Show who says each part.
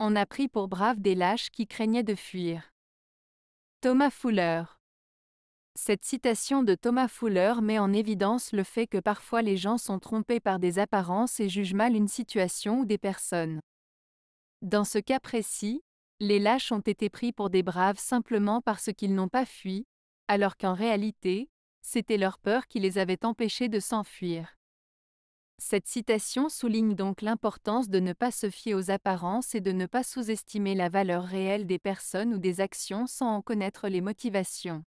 Speaker 1: on a pris pour braves des lâches qui craignaient de fuir. Thomas Fuller Cette citation de Thomas Fuller met en évidence le fait que parfois les gens sont trompés par des apparences et jugent mal une situation ou des personnes. Dans ce cas précis, les lâches ont été pris pour des braves simplement parce qu'ils n'ont pas fui, alors qu'en réalité, c'était leur peur qui les avait empêchés de s'enfuir. Cette citation souligne donc l'importance de ne pas se fier aux apparences et de ne pas sous-estimer la valeur réelle des personnes ou des actions sans en connaître les
Speaker 2: motivations.